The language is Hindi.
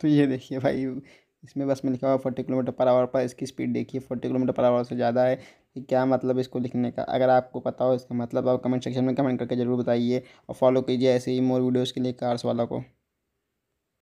तो ये देखिए भाई इसमें बस में लिखा हुआ फोर्टी किलोमीटर पर आवर पर इसकी स्पीड देखिए फोर्टी किलोमीटर पर आवर से ज़्यादा है कि क्या मतलब इसको लिखने का अगर आपको पता हो इसका मतलब आप कमेंट सेक्शन में कमेंट करके ज़रूर बताइए और फॉलो कीजिए ऐसे ही मोर वीडियोज़ के लिए कार्स वाला को